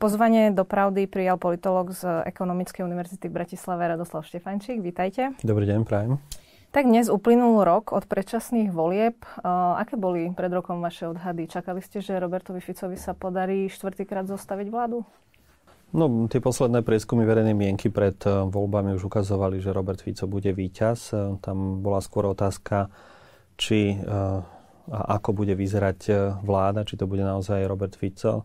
Pozvanie do pravdy prijal politolog z Ekonomickej univerzity v Bratislave Radoslav Štefančík. Vítajte. Dobrý deň, prajem. Tak dnes uplynul rok od predčasných volieb. aké boli pred rokom vaše odhady? Čakali ste, že Robertovi Ficovi sa podarí štvrtýkrát zostaviť vládu? No, tie posledné prieskumy verejnej mienky pred e, voľbami už ukazovali, že Robert Fico bude víťaz. E, tam bola skôr otázka, či e, a ako bude vyzerať vláda, či to bude naozaj Robert Fico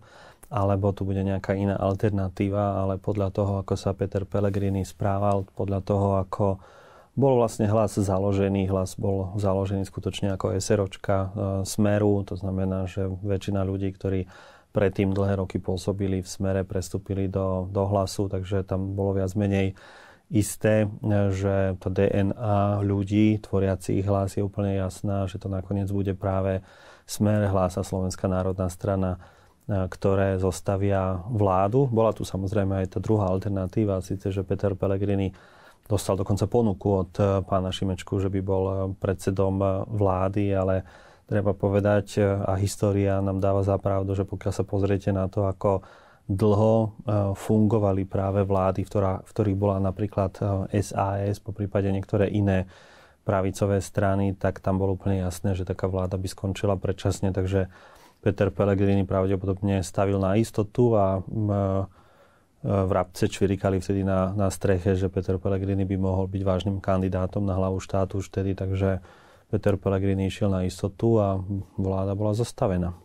alebo tu bude nejaká iná alternatíva, ale podľa toho, ako sa Peter Pellegrini správal, podľa toho, ako bol vlastne hlas založený, hlas bol založený skutočne ako SROčka e, Smeru, to znamená, že väčšina ľudí, ktorí predtým dlhé roky pôsobili v Smere, prestúpili do, do hlasu, takže tam bolo viac menej isté, e, že to DNA ľudí, tvoriacich hlas je úplne jasná, že to nakoniec bude práve Smer, hlása Slovenská národná strana, E, ktoré zostavia vládu. Bola tu samozrejme aj tá druhá alternatíva, síce, že Peter Pellegrini dostal dokonca ponuku od e, pána Šimečku, že by bol e, predsedom vlády, ale treba povedať, a história nám dáva za pravdu, že pokiaľ sa pozriete na to, ako dlho fungovali práve vlády, ktorá, v ktorých bola napríklad SAS, po prípade niektoré iné pravicové strany, tak tam bolo úplne jasné, že taká vláda by skončila predčasne, takže Peter Pellegrini pravdepodobne stavil na istotu a e, v Rabce čvirikali vtedy na, na streche, že Peter Pellegrini by mohol byť vážnym kandidátom na hlavu štátu už vtedy, takže Peter Pellegrini išiel na istotu a vláda bola zastavená.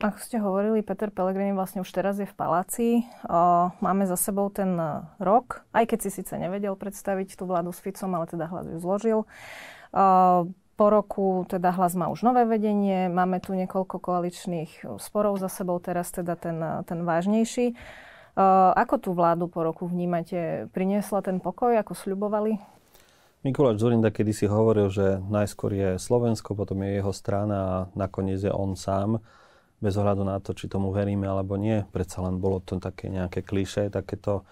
Ako ste hovorili, Peter Pellegrini vlastne už teraz je v paláci. O, máme za sebou ten e, rok, aj keď si síce nevedel predstaviť tú vládu s Ficom, ale teda hlas ju zložil. O, po roku teda hlas má už nové vedenie, máme tu niekoľko koaličných sporov za sebou, teraz teda ten, ten vážnejší. E, ako tú vládu po roku vnímate? Priniesla ten pokoj, ako sľubovali? Mikuláš Zurinda kedysi hovoril, že najskôr je Slovensko, potom je jeho strana a nakoniec je on sám. Bez ohľadu na to, či tomu veríme alebo nie, predsa len bolo to také nejaké klišé, takéto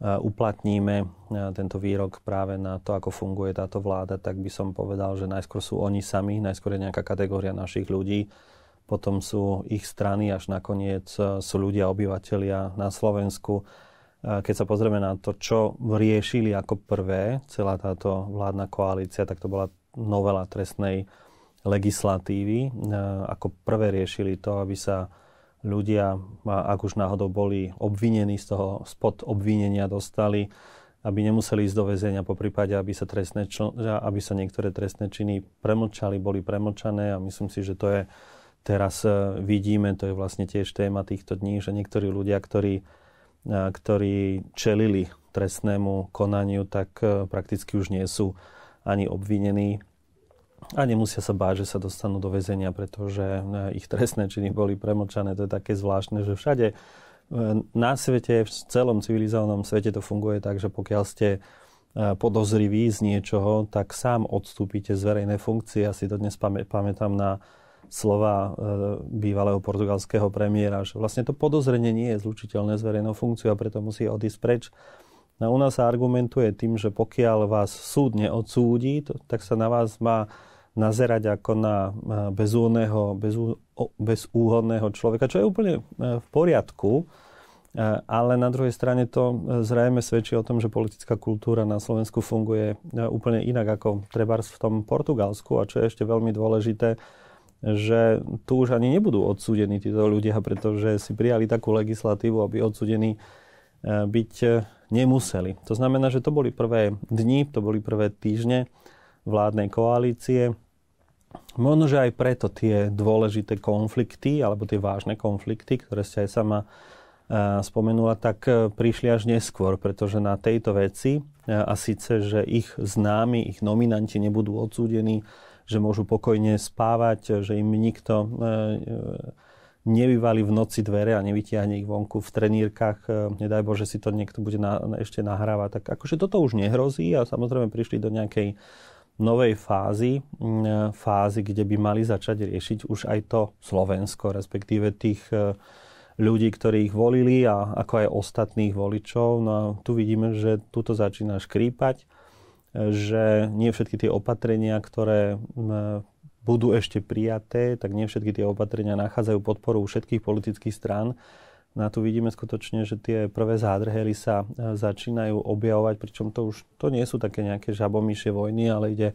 uplatníme tento výrok práve na to, ako funguje táto vláda, tak by som povedal, že najskôr sú oni sami, najskôr je nejaká kategória našich ľudí, potom sú ich strany, až nakoniec e, sú ľudia, obyvateľia na Slovensku. E, keď sa pozrieme na to, čo riešili ako prvé celá táto vládna koalícia, tak to bola novela trestnej legislatívy. E, ako prvé riešili to, aby sa ľudia, ak už náhodou boli obvinení z toho, spod obvinenia dostali, aby nemuseli ísť do väzenia, po prípade, aby sa, trestné, čo, aby sa niektoré trestné činy premlčali, boli premlčané a myslím si, že to je teraz e, vidíme, to je vlastne tiež téma týchto dní, že niektorí ľudia, ktorí, e, ktorí čelili trestnému konaniu, tak e, prakticky už nie sú ani obvinení a nemusia sa báť, že sa dostanú do väzenia, pretože e, ich trestné činy boli premočané. To je také zvláštne, že všade e, na svete, v celom civilizovanom svete to funguje tak, že pokiaľ ste e, podozriví z niečoho, tak sám odstúpite z verejnej funkcie. Ja si to dnes pamä, pamätám na slova bývalého portugalského premiéra, že vlastne to podozrenie nie je zlučiteľné s verejnou funkciou a preto musí odísť preč. No, u nás sa argumentuje tým, že pokiaľ vás súd neodsúdi, to, tak sa na vás má nazerať ako na e, bezúhonného, bezú, bezúhodného človeka, čo je úplne e, v poriadku, e, ale na druhej strane to zrejme svedčí o tom, že politická kultúra na Slovensku funguje úplne inak ako trebárs v tom Portugalsku a čo je ešte veľmi dôležité, že tu už ani nebudú odsúdení títo ľudia, pretože si prijali takú legislatívu, aby odsúdení byť nemuseli. To znamená, že to boli prvé dni, to boli prvé týždne vládnej koalície, Možno, že aj preto tie dôležité konflikty, alebo tie vážne konflikty, ktoré ste aj sama e, spomenula, tak e, prišli až neskôr, pretože na tejto veci, e, a síce, že ich známi, ich nominanti nebudú odsúdení, že môžu pokojne spávať, že im nikto nevyvali v noci dvere a nevytiahne ich vonku v trenírkach, nedaj Bože si to niekto bude na, ešte nahrávať, tak akože toto už nehrozí a samozrejme prišli do nejakej novej fázy, mm, e, fázy, kde by mali začať riešiť už aj to Slovensko, respektíve tých e, ľudí, ktorí ich volili a ako aj ostatných voličov. No a tu vidíme, že tuto začína škrípať, e, že nie všetky tie opatrenia, ktoré mm, budú ešte prijaté, tak nie všetky tie opatrenia nachádzajú podporu všetkých politických strán No a tu vidíme skutočne, že tie prvé zádrhely sa e, začínajú objavovať, pričom to už to nie sú také nejaké žabomíšie vojny, ale ide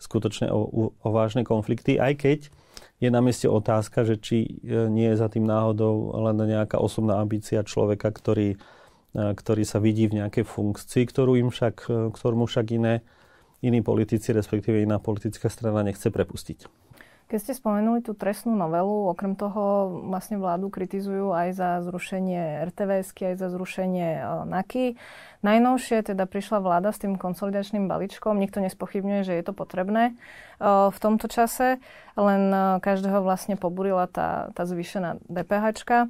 skutočne o, o vážne konflikty, aj keď je na mieste otázka, že či e, nie je za tým náhodou len nejaká osobná ambícia človeka, ktorý, e, ktorý sa vidí v nejakej funkcii, ktorú im však, ktorú však iné, iní politici, respektíve iná politická strana nechce prepustiť. Keď ste spomenuli tú trestnú novelu, okrem toho vlastne vládu kritizujú aj za zrušenie rtvs aj za zrušenie e, NAKY. Najnovšie teda prišla vláda s tým konsolidačným balíčkom. Nikto nespochybňuje, že je to potrebné e, v tomto čase, len e, každého vlastne poburila tá, tá zvýšená DPH.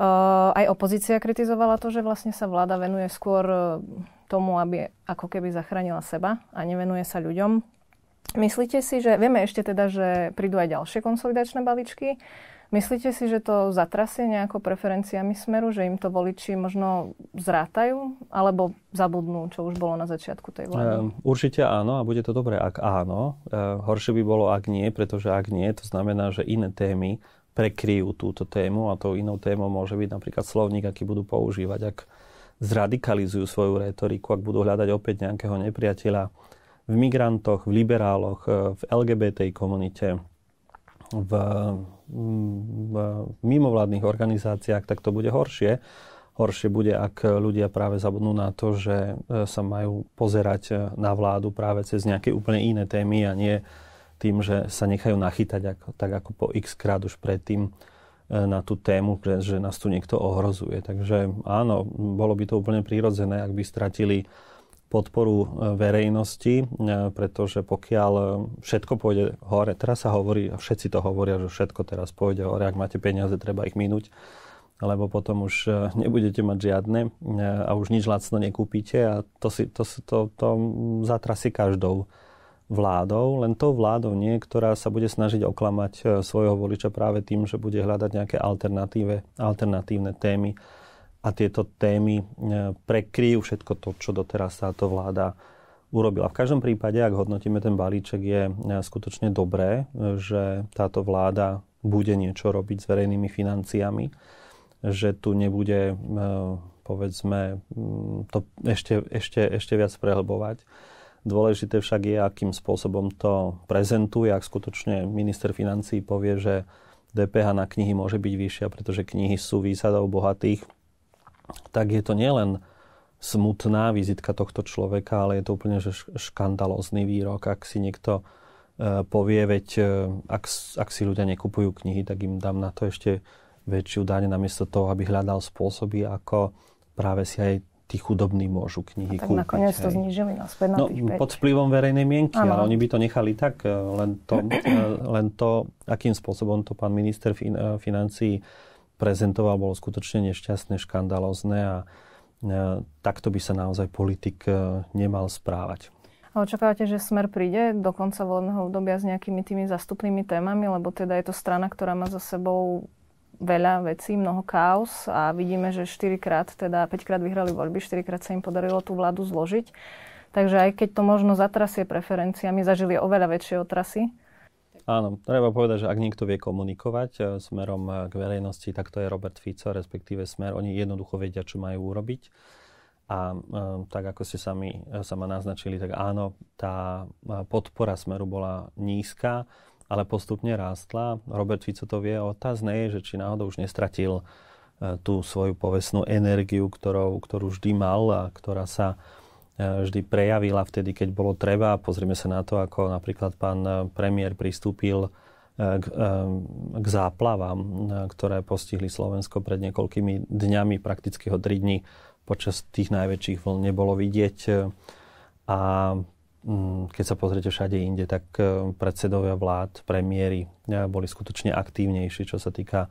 Aj opozícia kritizovala to, že vlastne sa vláda venuje skôr tomu, aby ako keby zachránila seba a nevenuje sa ľuďom. Myslíte si, že vieme ešte teda, že prídu aj ďalšie konsolidačné balíčky? Myslíte si, že to zatrasie nejako preferenciami smeru, že im to voliči možno zrátajú alebo zabudnú, čo už bolo na začiatku tej vlády? Um, ehm, určite áno a bude to dobré, ak áno. Uh, horšie by bolo, ak nie, pretože ak nie, to znamená, že iné témy prekryjú túto tému a tou inou témou môže byť napríklad slovník, aký budú používať, ak zradikalizujú svoju retoriku, ak budú hľadať opäť nejakého nepriateľa v migrantoch, v liberáloch, eh, v LGBT komunite, v, mm, v mimovládnych organizáciách, tak to bude horšie. Horšie bude, ak ľudia práve zabudnú na to, že eh, sa majú pozerať eh, na vládu práve cez nejaké úplne iné témy a nie tým, že sa nechajú nachytať ako, tak ako po x krát už predtým na tú tému, že nás tu niekto ohrozuje. Takže áno, bolo by to úplne prirodzené, ak by stratili podporu e, verejnosti, e, pretože pokiaľ e, všetko pôjde hore, teraz sa hovorí, a všetci to hovoria, že všetko teraz pôjde hore, ak máte peniaze, treba ich minúť, lebo potom už nebudete mať žiadne a už nič lacno nekúpite a to, si, to, to, to zatrasí každou vládou, len tou vládou nie, ktorá sa bude snažiť oklamať svojho voliča práve tým, že bude hľadať nejaké alternatíve, alternatívne témy, a tieto témy e, prekryjú všetko to, čo doteraz táto vláda urobila. V každom prípade, ak hodnotíme ten balíček, je e, skutočne dobré, e, že táto vláda bude niečo robiť s verejnými financiami, že tu nebude, povedzme, to ešte, ešte, ešte viac prehlbovať. Dôležité však je, akým spôsobom to prezentuje, ak skutočne minister financí povie, že DPH na knihy môže byť vyššia, pretože knihy sú výsadou bohatých, tak je to nielen smutná vizitka tohto človeka, ale je to úplne že škandalózny výrok, ak si niekto e, povie, veď e, ak, ak si ľudia nekupujú knihy, tak im dám na to ešte väčšiu daň, namiesto toho, aby hľadal spôsoby, ako práve si aj tí chudobní môžu knihy a tak kúpiť. nakoniec hej. to znižili naspäť na no, tých 5. Pod vplyvom verejnej mienky, ano. ale oni by to nechali tak, e, len to, len to, akým spôsobom to pán minister financí. financií prezentoval, bolo skutočne nešťastné, škandalozne a e, takto by sa naozaj politik e, nemal správať. A očakávate, že Smer príde do konca volebného obdobia s nejakými tými zastupnými témami, lebo teda je to strana, ktorá má za sebou veľa vecí, mnoho chaos a vidíme, že 4 krát, teda 5 krát vyhrali voľby, 4 krát sa im podarilo tú vládu zložiť. Takže aj keď to možno zatrasie preferenciami, zažili oveľa väčšie otrasy, Áno, treba povedať, že ak niekto vie komunikovať e, smerom e, k verejnosti, tak to je Robert Fico, respektíve Smer. Oni jednoducho vedia, čo majú urobiť. A e, tak ako ste sami sama naznačili, tak áno, tá podpora Smeru bola nízka, ale postupne rástla. Robert Fico to vie, otázne je, že či náhodou už nestratil tú svoju povestnú energiu, ktorou, ktorú vždy mal a ktorá sa Eh, vždy prejavila vtedy, keď bolo treba. Pozrieme sa na to, ako napríklad pán eh, premiér pristúpil eh, k, k záplavám, ktoré postihli Slovensko pred niekoľkými dňami, prakticky ho 3 dní počas tých najväčších vln nebolo vidieť. A mm, keď sa pozriete všade inde, tak predsedovia vlád, premiéry boli skutočne aktívnejší, čo sa týka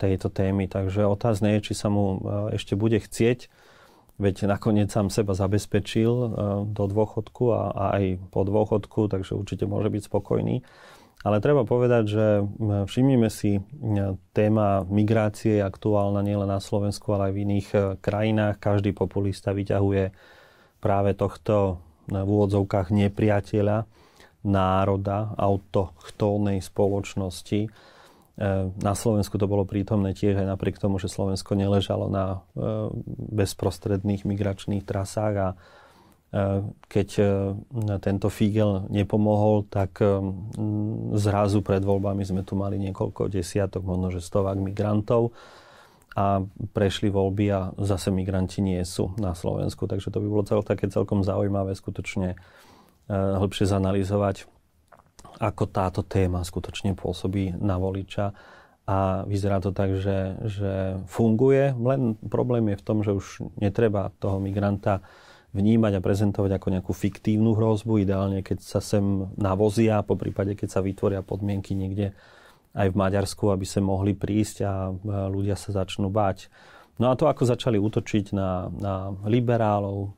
tejto témy. Takže otázne je, či sa mu ešte bude chcieť Veď nakoniec sám seba zabezpečil e, do dôchodku a, a aj po dôchodku, takže určite môže byť spokojný. Ale treba povedať, že všimnime si, e, téma migrácie je aktuálna nielen na Slovensku, ale aj v iných e, krajinách. Každý populista vyťahuje práve tohto v úvodzovkách nepriateľa národa autochtónnej spoločnosti E, na Slovensku to bolo prítomné tiež aj napriek tomu, že Slovensko neležalo na e, bezprostredných migračných trasách a e, keď tento Fígel nepomohol, tak zrazu pred voľbami sme tu mali niekoľko desiatok, možno že stovák migrantov a prešli voľby a zase migranti nie sú na Slovensku. Takže to by bolo celé také celkom zaujímavé skutočne hĺbšie zanalizovať ako táto téma skutočne pôsobí na voliča. A vyzerá to tak, že, že funguje, len problém je v tom, že už netreba toho migranta vnímať a prezentovať ako nejakú fiktívnu hrozbu, ideálne keď sa sem navozia, po prípade keď sa vytvoria podmienky niekde aj v Maďarsku, aby sa mohli prísť a ľudia sa začnú báť. No a to, ako začali útočiť na, na liberálov,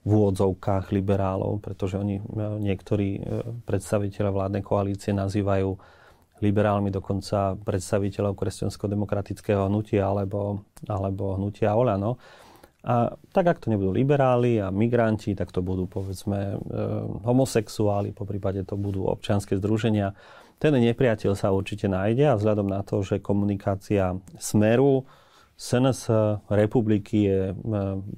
v úvodzovkách liberálov, pretože oni e, niektorí e, predstaviteľa vládnej koalície nazývajú liberálmi dokonca predstaviteľov kresťansko-demokratického hnutia alebo, alebo hnutia Olano. A tak, ak to nebudú liberáli a migranti, tak to budú povedzme e, homosexuáli, po prípade to budú občianske združenia. Ten nepriateľ sa určite nájde a vzhľadom na to, že komunikácia smeru, SNS republiky je e,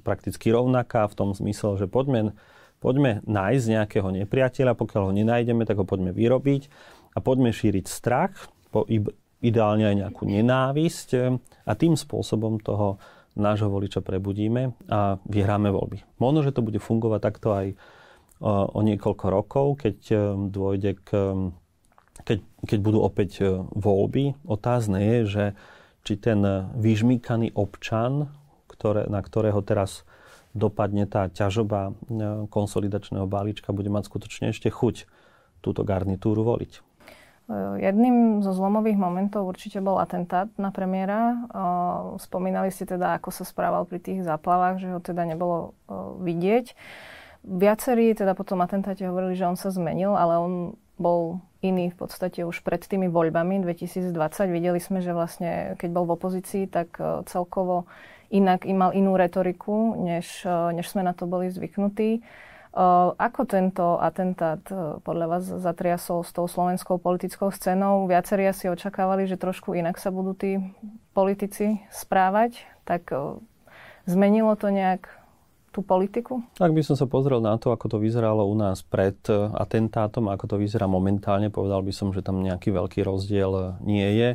prakticky rovnaká v tom zmysle, že poďme, poďme nájsť nejakého nepriateľa, pokiaľ ho nenájdeme, tak ho poďme vyrobiť a poďme šíriť strach, po, ideálne aj nejakú nenávisť e, a tým spôsobom toho nášho voliča prebudíme a vyhráme voľby. Možno, že to bude fungovať takto aj e, o, niekoľko rokov, keď dôjde k... Keď, keď budú opäť voľby. Otázne je, že či ten vyžmýkaný občan, ktoré, na ktorého teraz dopadne tá ťažoba e, konsolidačného balíčka, bude mať skutočne ešte chuť túto garnitúru voliť. E, jedným zo zlomových momentov určite bol atentát na premiéra. E, spomínali ste teda, ako sa správal pri tých záplavách, že ho teda nebolo vidieť. Viacerí teda po tom atentáte hovorili, že on sa zmenil, ale on bol iný v podstate už pred tými voľbami 2020. Videli sme, že vlastne keď bol v opozícii, tak e, celkovo inak mal inú retoriku, než, e, než sme na to boli zvyknutí. E, ako tento atentát podľa vás zatriasol s tou slovenskou politickou scénou? Viacerí asi očakávali, že trošku inak sa budú tí politici správať. Tak zmenilo to nejak tú politiku? Ak by som sa pozrel na to, ako to vyzeralo u nás pred e, atentátom, ako to vyzerá momentálne, povedal by som, že tam nejaký veľký rozdiel e, nie je.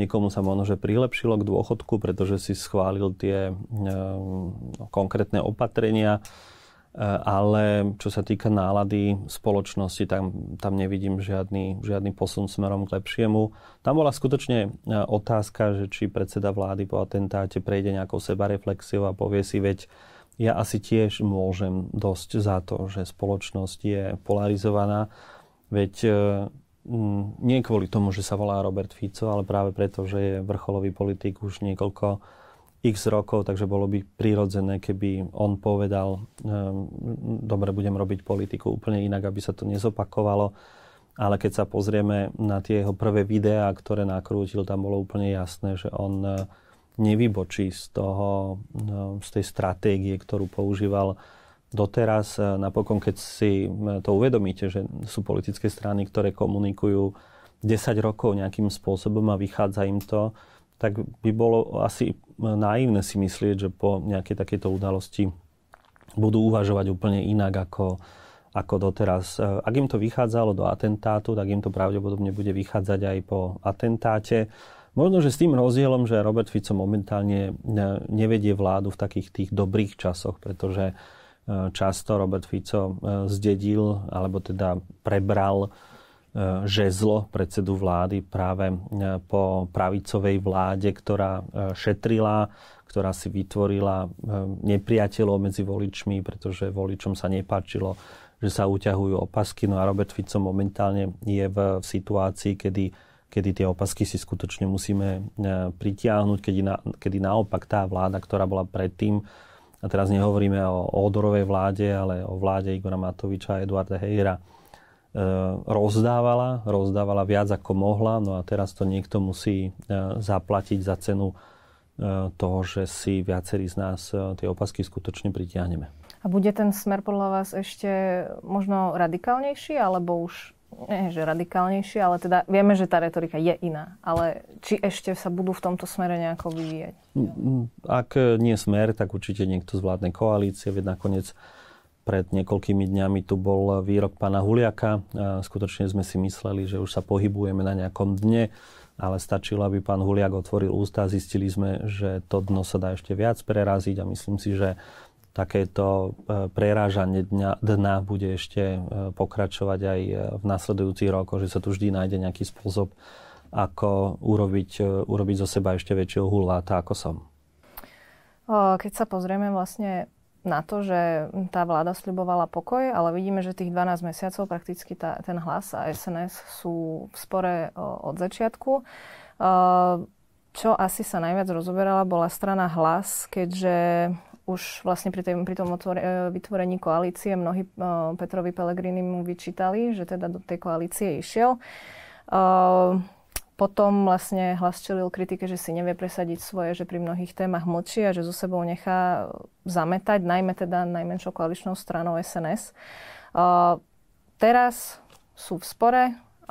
Niekomu sa možno, že prilepšilo k dôchodku, pretože si schválil tie e, konkrétne opatrenia, e, ale čo sa týka nálady spoločnosti, tam, tam nevidím žiadny, žiadny posun smerom k lepšiemu. Tam bola skutočne e, otázka, že či predseda vlády po atentáte prejde nejakou sebareflexiou a povie si, veď ja asi tiež môžem dosť za to, že spoločnosť je polarizovaná. Veď e, nie kvôli tomu, že sa volá Robert Fico, ale práve preto, že je vrcholový politik už niekoľko x rokov, takže bolo by prirodzené, keby on povedal, e, dobre, budem robiť politiku úplne inak, aby sa to nezopakovalo. Ale keď sa pozrieme na tie jeho prvé videá, ktoré nakrútil, tam bolo úplne jasné, že on e, nevybočí z, toho, no, z tej stratégie, ktorú používal doteraz. Napokon, keď si to uvedomíte, že sú politické strany, ktoré komunikujú 10 rokov nejakým spôsobom a vychádza im to, tak by bolo asi naivné si myslieť, že po nejakej takejto udalosti budú uvažovať úplne inak ako, ako doteraz. Ak im to vychádzalo do atentátu, tak im to pravdepodobne bude vychádzať aj po atentáte. Možno, že s tým rozdielom, že Robert Fico momentálne e, nevedie vládu v takých tých dobrých časoch, pretože e, často Robert Fico e, zdedil, alebo teda prebral žezlo predsedu vlády práve po pravicovej vláde, ktorá šetrila, ktorá si vytvorila nepriateľov medzi voličmi, pretože voličom sa nepáčilo, že sa uťahujú opasky. No a Robert Fico momentálne je v situácii, kedy kedy tie opasky si skutočne musíme e, pritiahnuť, kedy, na, kedy naopak tá vláda, ktorá bola predtým, a teraz nehovoríme o, odorovej vláde, ale o vláde Igora Matoviča a Eduarda Hejera, e, rozdávala, rozdávala viac ako mohla, no a teraz to niekto musí e, zaplatiť za cenu toho, že si viacerí z nás tie opasky skutočne pritiahneme. A bude ten smer podľa vás ešte možno radikálnejší, alebo už nie, že radikálnejšie, ale teda vieme, že tá retorika je iná. Ale či ešte sa budú v tomto smere nejako vyvíjať? Mm, ak nie smer, tak určite niekto z vládnej koalície, veď nakoniec pred niekoľkými dňami tu bol výrok pána Huliaka. Skutočne sme si mysleli, že už sa pohybujeme na nejakom dne, ale stačilo, aby pán Huliak otvoril ústa a zistili sme, že to dno sa dá ešte viac preraziť a myslím si, že takéto e, prerážanie dňa, dna bude ešte e, pokračovať aj e, v nasledujúcich rokoch, že sa tu vždy nájde nejaký spôsob, ako urobiť, urobiť zo seba ešte väčšieho hulváta, ako som. Keď sa pozrieme vlastne na to, že tá vláda slibovala pokoj, ale vidíme, že tých 12 mesiacov prakticky tá, ten hlas a SNS sú v spore od začiatku čo asi sa najviac rozoberala, bola strana Hlas, keďže už vlastne pri, tej, pri tom otvore, e, vytvorení koalície mnohí uh, Petrovi Pellegrini mu vyčítali, že teda do tej koalície išiel. Uh, potom vlastne hlas čelil kritike, že si nevie presadiť svoje, že pri mnohých témach mlčí a že zo sebou nechá zametať, najmä teda najmenšou koaličnou stranou SNS. Uh, teraz sú v spore,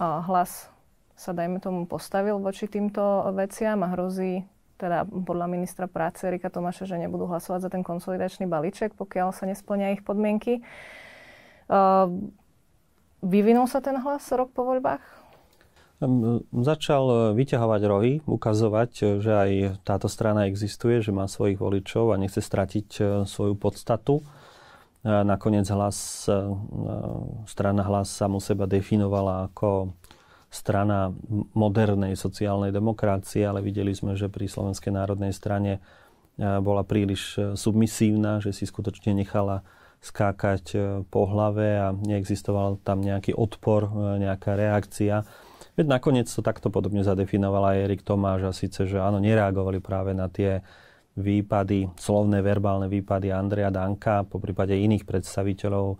uh, hlas sa dajme tomu postavil voči týmto veciam a hrozí teda podľa ministra práce Erika Tomáša, že nebudú hlasovať za ten konsolidačný balíček, pokiaľ sa nesplňa ich podmienky. Ehm, vyvinul sa ten hlas rok po voľbách? Ehm, začal eh, vyťahovať rohy, ukazovať, eh, že aj táto strana existuje, že má svojich voličov a nechce stratiť eh, svoju podstatu. Nakoniec hlas, strana hlas mu seba definovala ako strana modernej sociálnej demokracie, ale videli sme, že pri Slovenskej národnej strane e, bola príliš e, submisívna, že si skutočne nechala skákať e, po hlave a neexistoval tam nejaký odpor, nejaká reakcia. Veď nakoniec to takto podobne zadefinovala aj Erik Tomáš a síce, že áno, nereagovali práve na tie výpady, slovné verbálne výpady Andreja Danka, po prípade iných predstaviteľov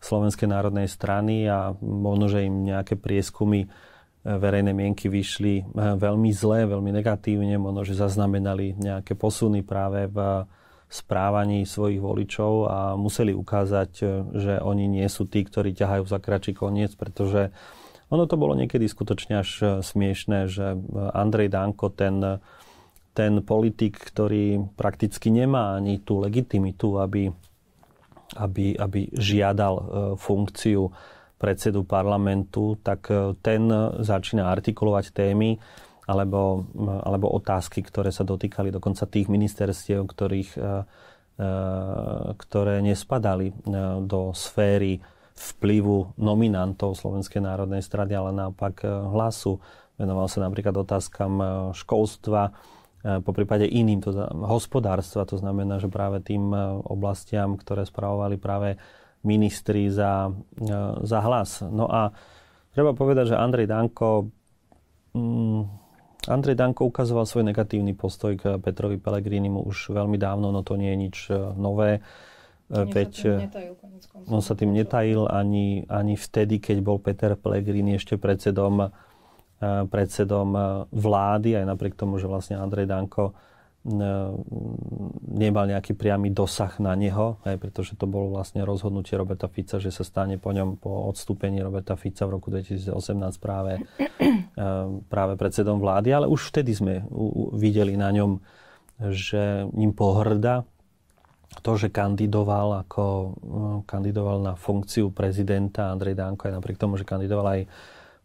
Slovenskej národnej strany a možno, že im nejaké prieskumy Verejné mienky vyšli eh, veľmi zle, veľmi negatívne, možno, že zaznamenali nejaké posuny práve v správaní svojich voličov a museli ukázať, eh, že oni nie sú tí, ktorí ťahajú za kračí koniec, pretože ono to bolo niekedy skutočne až eh, smiešné, že Andrej Danko, ten, ten politik, ktorý prakticky nemá ani tú legitimitu, aby, aby, aby žiadal funkciu predsedu parlamentu, tak e, ten e, začína artikulovať témy alebo, alebo otázky, ktoré sa dotýkali dokonca tých ministerstiev, ktorých, e, ktoré nespadali do sféry vplyvu nominantov Slovenskej národnej strany, ale naopak hlasu. Venoval sa napríklad otázkam školstva, po prípade iným, to hospodárstva, to znamená, že práve tým oblastiam, ktoré spravovali práve ministri za, e, za hlas. No a treba povedať, že Andrej Danko mm, Andrej Danko ukazoval svoj negatívny postoj k Petrovi Pelegrínimu už veľmi dávno, no to nie je nič e, nové. Keď e, on sa tým netajil ani, ani vtedy, keď bol Peter Pellegrini ešte predsedom, predsedom vlády, aj napriek tomu, že vlastne Andrej Danko E, nemal nejaký priamy dosah na neho, aj pretože to bolo vlastne rozhodnutie Roberta Fica, že sa stane po ňom po odstúpení Roberta Fica v roku 2018 práve, e, práve predsedom vlády, ale už vtedy sme videli na ňom, že ním pohrda to, že kandidoval ako e, kandidoval na funkciu prezidenta Andrej Danko aj napriek tomu, že kandidoval aj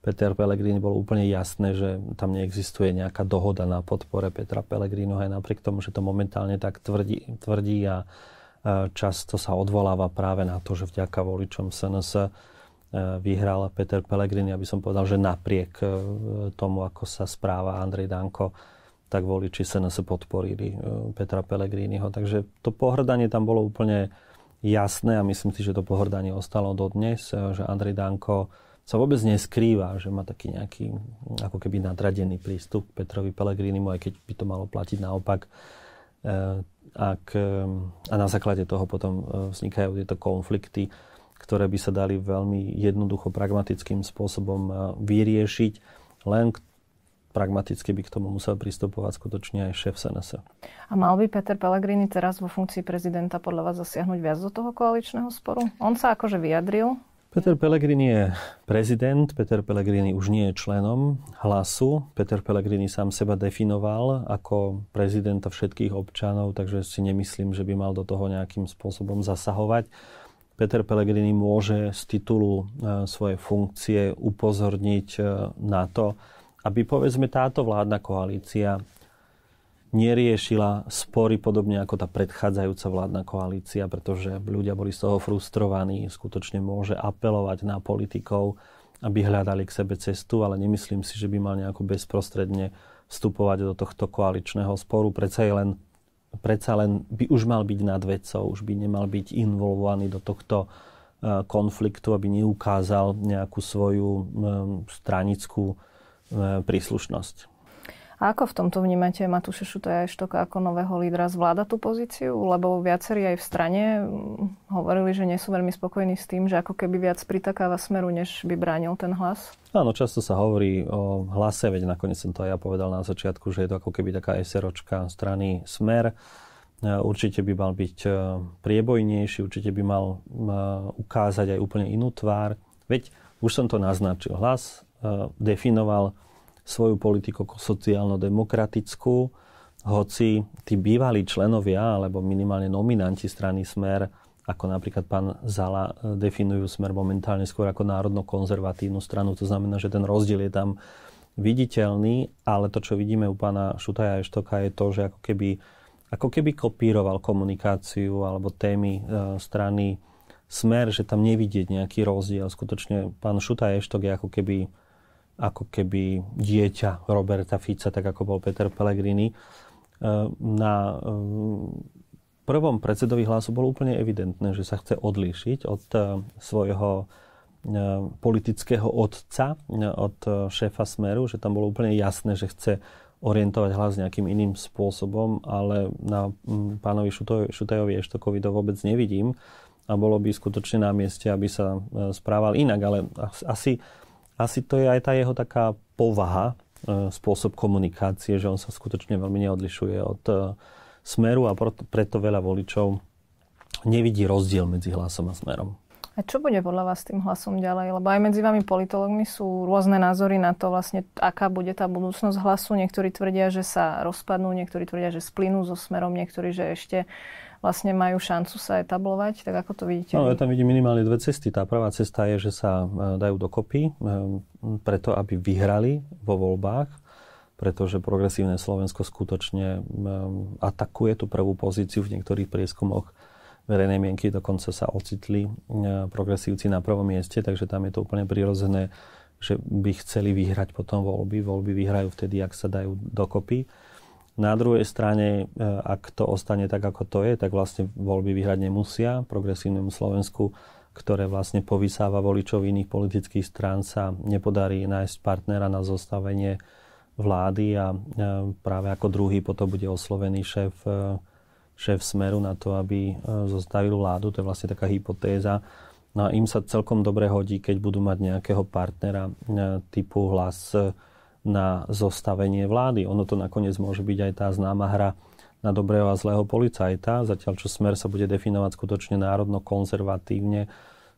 Peter Pellegrini bolo úplne jasné, že tam neexistuje nejaká dohoda na podpore Petra Pellegrino, aj napriek tomu, že to momentálne tak tvrdí, tvrdí a často sa odvoláva práve na to, že vďaka voličom SNS e, vyhral Peter Pellegrini, aby som povedal, že napriek e, tomu, ako sa správa Andrej Danko, tak voliči SNS podporili e, Petra Pellegriniho. Takže to pohrdanie tam bolo úplne jasné a myslím si, že to pohrdanie ostalo dodnes, že Andrej Danko sa vôbec neskrýva, že má taký nejaký ako keby nadradený prístup k Petrovi Pellegrinimu, aj keď by to malo platiť naopak. E, ak, e, a na základe toho potom e, vznikajú tieto konflikty, ktoré by sa dali veľmi jednoducho pragmatickým spôsobom vyriešiť, len pragmaticky by k tomu musel pristupovať skutočne aj šéf SNS. A mal by Peter Pellegrini teraz vo funkcii prezidenta podľa vás zasiahnuť viac do toho koaličného sporu? On sa akože vyjadril, Peter Pellegrini je prezident, Peter Pellegrini už nie je členom hlasu. Peter Pellegrini sám seba definoval ako prezidenta všetkých občanov, takže si nemyslím, že by mal do toho nejakým spôsobom zasahovať. Peter Pellegrini môže z titulu e, svojej funkcie upozorniť e, na to, aby povedzme táto vládna koalícia neriešila spory podobne ako tá predchádzajúca vládna koalícia, pretože ľudia boli z toho frustrovaní, skutočne môže apelovať na politikov, aby hľadali k sebe cestu, ale nemyslím si, že by mal nejako bezprostredne vstupovať do tohto koaličného sporu. Predsa je len predsa len by už mal byť nad vedcov, už by nemal byť involvovaný do tohto e, konfliktu, aby neukázal nejakú svoju e, stranickú e, príslušnosť. A ako v tomto vnímate Matúša Šutaja Eštoka ako nového lídra? Zvláda tú pozíciu? Lebo viacerí aj v strane mm, hovorili, že nie sú veľmi spokojní s tým, že ako keby viac pritakáva smeru, než by bránil ten hlas. Áno, často sa hovorí o hlase, veď nakoniec som to aj ja povedal na začiatku, že je to ako keby taká eseročka strany Smer. E, určite by mal byť e, priebojnejší, určite by mal e, ukázať aj úplne inú tvár. Veď už som to naznačil. Hlas definoval svoju politiku ako sociálno-demokratickú, hoci tí bývalí členovia, alebo minimálne nominanti strany Smer, ako napríklad pán Zala, eh, definujú Smer momentálne skôr ako národno-konzervatívnu stranu. To znamená, že ten rozdiel je tam viditeľný, ale to, čo vidíme u pána Šutaja Eštoka, je to, že ako keby, ako keby kopíroval komunikáciu alebo témy eh, strany smer, že tam nevidieť nejaký rozdiel. Skutočne pán Šutaj Eštok je ako keby ako keby dieťa Roberta Fica, tak ako bol Peter Pellegrini. E, na e, prvom predsedovi hlasu bolo úplne evidentné, že sa chce odlíšiť od e, svojho politického otca, od šéfa Smeru, že tam bolo úplne jasné, že chce orientovať hlas nejakým iným spôsobom, ale na pánovi Šutajovi Eštokovi to vôbec nevidím a bolo by skutočne na mieste, aby sa správal inak, ale asi asi to je aj tá jeho taká povaha, e, spôsob komunikácie, že on sa skutočne veľmi neodlišuje od e, smeru a preto veľa voličov nevidí rozdiel medzi hlasom a smerom. A čo bude podľa vás tým hlasom ďalej? Lebo aj medzi vami politologmi sú rôzne názory na to, vlastne, aká bude tá budúcnosť hlasu. Niektorí tvrdia, že sa rozpadnú, niektorí tvrdia, že splynú so smerom, niektorí, že ešte vlastne majú šancu sa etablovať, tak ako to vidíte? No, ja tam vidím minimálne dve cesty. Tá prvá cesta je, že sa e, dajú dokopy e, preto, aby vyhrali vo voľbách pretože progresívne Slovensko skutočne e, atakuje tú prvú pozíciu v niektorých prieskumoch verejnej mienky dokonca sa ocitli progresívci na prvom mieste, takže tam je to úplne prirodzené, že by chceli vyhrať potom voľby. Voľby vyhrajú vtedy, ak sa dajú dokopy. Na druhej strane, e, ak to ostane tak, ako to je, tak vlastne voľby vyhrať nemusia. Progresívnemu Slovensku, ktoré vlastne povysáva voličov iných politických strán, sa nepodarí nájsť partnera na zostavenie vlády a e, práve ako druhý potom bude oslovený šéf, e, šéf Smeru na to, aby zostavil vládu. To je vlastne taká hypotéza. No a im sa celkom dobre hodí, keď budú mať nejakého partnera typu hlas na zostavenie vlády. Ono to nakoniec môže byť aj tá známa hra na dobrého a zlého policajta, zatiaľ čo smer sa bude definovať skutočne národno-konzervatívne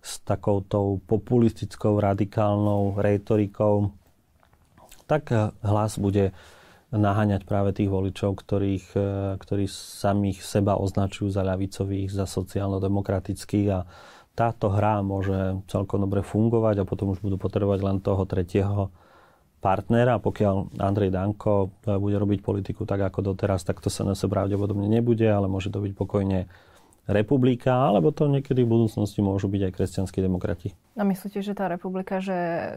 s takouto populistickou, radikálnou retorikou, tak hlas bude naháňať práve tých voličov, ktorých, e, ktorí samých seba označujú za ľavicových, za sociálno-demokratických a táto hra môže celkom dobre fungovať a potom už budú potrebovať len toho tretieho partnera, pokiaľ Andrej Danko e, bude robiť politiku tak ako doteraz, tak to SNS pravdepodobne nebude, ale môže to byť pokojne republika, alebo to niekedy v budúcnosti môžu byť aj kresťanskí demokrati. A myslíte, že tá republika, že,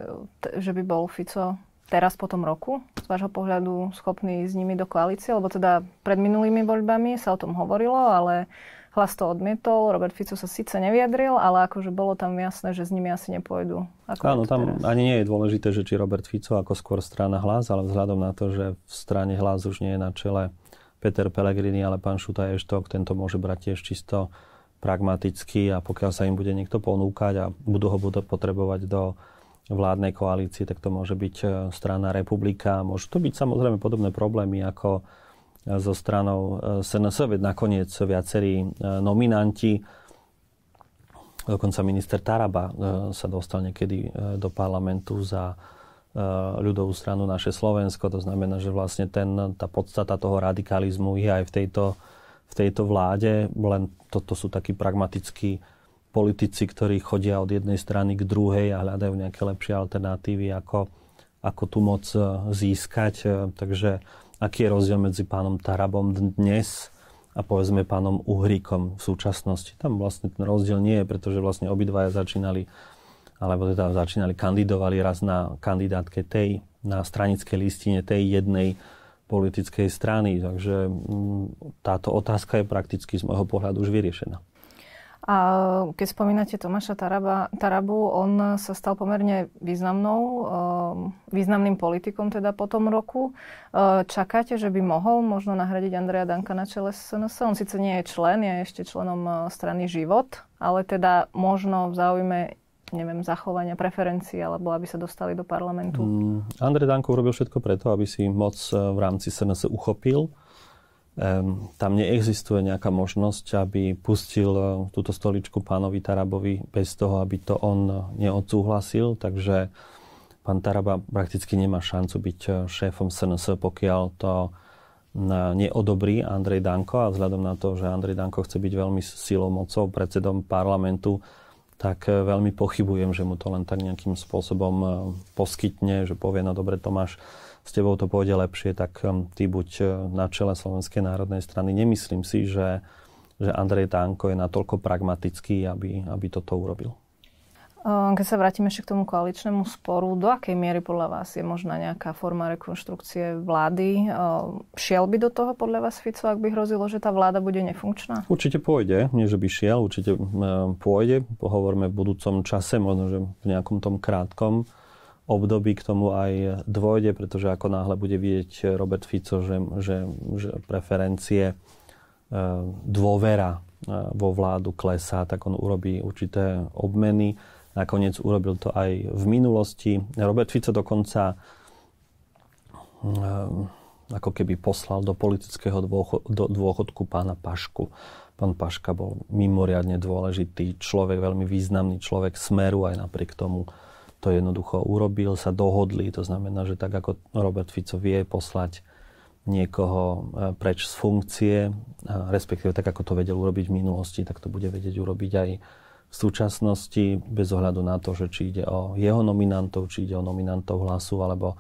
že by bol Fico teraz po tom roku z vášho pohľadu schopný s nimi do koalície? Lebo teda pred minulými voľbami sa o tom hovorilo, ale Hlas to odmietol, Robert Fico sa síce neviadril, ale akože bolo tam jasné, že s nimi asi nepôjdu. Ako Áno, tam teraz. ani nie je dôležité, že či Robert Fico ako skôr strana hlas, ale vzhľadom na to, že v strane hlas už nie je na čele Peter Pellegrini, ale pán Šutaj Eštok, tento môže brať tiež čisto pragmaticky a pokiaľ sa im bude niekto ponúkať a budú ho budú potrebovať do vládnej koalície, tak to môže byť e, strana republika. Môžu to byť samozrejme podobné problémy ako so stranou SNS, e, veď nakoniec viacerí e, nominanti, dokonca minister Taraba e, sa dostal niekedy do parlamentu za ľudovú stranu naše Slovensko, to znamená, že vlastne ten, tá podstata toho radikalizmu je aj v tejto, v tejto vláde, len toto sú takí pragmatickí politici, ktorí chodia od jednej strany k druhej a hľadajú nejaké lepšie alternatívy, ako, ako tú moc získať. Takže aký je rozdiel medzi pánom Tarabom dnes a povedzme pánom Uhríkom v súčasnosti. Tam vlastne ten rozdiel nie je, pretože vlastne obidvaja začínali, alebo teda začínali, kandidovali raz na kandidátke tej, na stranickej listine tej jednej politickej strany. Takže mm, táto otázka je prakticky z môjho pohľadu už vyriešená. A keď spomínate Tomáša Taraba, Tarabu, on sa stal pomerne významnou, ehm, významným politikom teda po tom roku. Ehm, čakáte, že by mohol možno nahradiť Andreja Danka na čele SNS? On síce nie je člen, je ešte členom ehm, strany Život, ale teda možno v záujme neviem, zachovania preferencií alebo aby sa dostali do parlamentu? Mm, Andrej Danko urobil všetko preto, aby si moc v rámci SNS uchopil tam neexistuje nejaká možnosť, aby pustil eh, túto stoličku pánovi Tarabovi bez toho, aby to on eh, neodsúhlasil, takže pán Taraba prakticky nemá šancu byť eh, šéfom SNS, pokiaľ to neodobrí Andrej Danko a vzhľadom na to, že Andrej Danko chce byť veľmi silou mocou predsedom parlamentu, tak veľmi pochybujem, že mu to len tak nejakým spôsobom poskytne, že povie, no dobre Tomáš, s tebou to pôjde lepšie, tak um, ty buď uh, na čele Slovenskej národnej strany. Nemyslím si, že, že Andrej Tánko je natoľko pragmatický, aby, aby toto urobil. Uh, keď sa vrátime ešte k tomu koaličnému sporu, do akej miery podľa vás je možná nejaká forma rekonštrukcie vlády? Uh, šiel by do toho podľa vás Fico, ak by hrozilo, že tá vláda bude nefunkčná? Určite pôjde, nie že by šiel, určite um, pôjde. Pohovorme v budúcom čase, možno že v nejakom tom krátkom období k tomu aj dôjde, pretože ako náhle bude vidieť Robert Fico, že, že, že preferencie e, dôvera e, vo vládu klesá, tak on urobí určité obmeny. Nakoniec urobil to aj v minulosti. Robert Fico dokonca e, ako keby poslal do politického dôchodku pána Pašku. Pán Paška bol mimoriadne dôležitý človek, veľmi významný človek Smeru aj napriek tomu to jednoducho urobil, sa dohodli. To znamená, že tak ako Robert Fico vie poslať niekoho e, preč z funkcie, respektíve tak ako to vedel urobiť v minulosti, tak to bude vedieť urobiť aj v súčasnosti, bez ohľadu na to, že či ide o jeho nominantov, či ide o nominantov hlasu alebo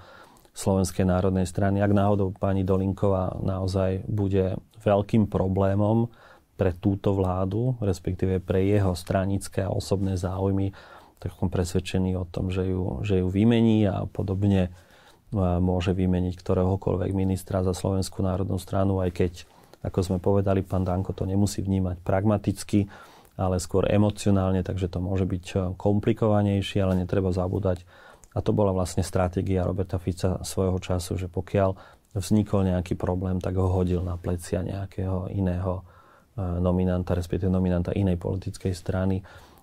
Slovenskej národnej strany. Ak náhodou pani Dolinková naozaj bude veľkým problémom pre túto vládu, respektíve pre jeho stranické a osobné záujmy, takom presvedčený o tom, že ju, že ju vymení a podobne e, môže vymeniť ktoréhokoľvek ministra za Slovenskú národnú stranu, aj keď, ako sme povedali, pán Danko to nemusí vnímať pragmaticky, ale skôr emocionálne, takže to môže byť e, komplikovanejšie, ale netreba zabúdať. A to bola vlastne stratégia Roberta Fica svojho času, že pokiaľ vznikol nejaký problém, tak ho hodil na plecia nejakého iného e, nominanta, respektíve nominanta inej politickej strany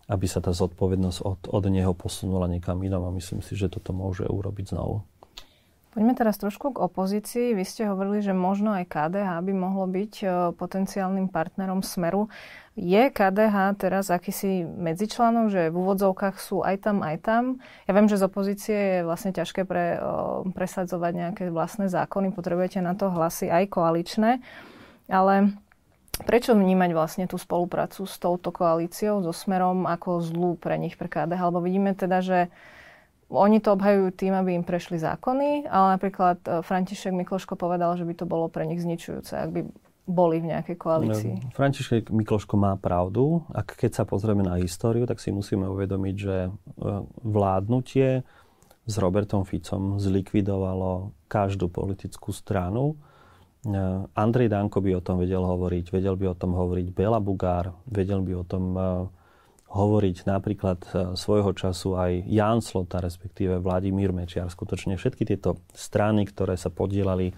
aby sa tá zodpovednosť od, od neho posunula niekam inom a myslím si, že toto môže urobiť znovu. Poďme teraz trošku k opozícii. Vy ste hovorili, že možno aj KDH by mohlo byť e, potenciálnym partnerom Smeru. Je KDH teraz akýsi medzičlenov, že v úvodzovkách sú aj tam, aj tam? Ja viem, že z opozície je vlastne ťažké pre, e, presadzovať nejaké vlastné zákony, potrebujete na to hlasy aj koaličné, ale Prečo vnímať vlastne tú spoluprácu s touto koalíciou, so Smerom ako zlú pre nich, pre KDH? Lebo vidíme teda, že oni to obhajujú tým, aby im prešli zákony, ale napríklad e, František Mikloško povedal, že by to bolo pre nich zničujúce, ak by boli v nejakej koalícii. No, František Mikloško má pravdu. A keď sa pozrieme na históriu, tak si musíme uvedomiť, že e, vládnutie s Robertom Ficom zlikvidovalo každú politickú stranu Eh, Andrej Danko by o tom vedel hovoriť, vedel by o tom hovoriť Bela Bugár, vedel by o tom eh, hovoriť napríklad eh, svojho času aj Ján Slota, respektíve Vladimír Mečiar. Skutočne všetky tieto strany, ktoré sa podielali